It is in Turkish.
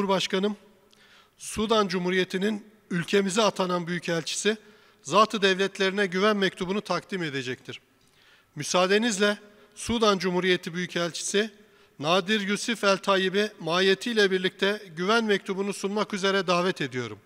Cumhurbaşkanım, Sudan Cumhuriyeti'nin ülkemize atanan Büyükelçisi, Zatı Devletlerine güven mektubunu takdim edecektir. Müsaadenizle Sudan Cumhuriyeti Büyükelçisi, Nadir Yusuf El Tayyip'i mahiyetiyle birlikte güven mektubunu sunmak üzere davet ediyorum.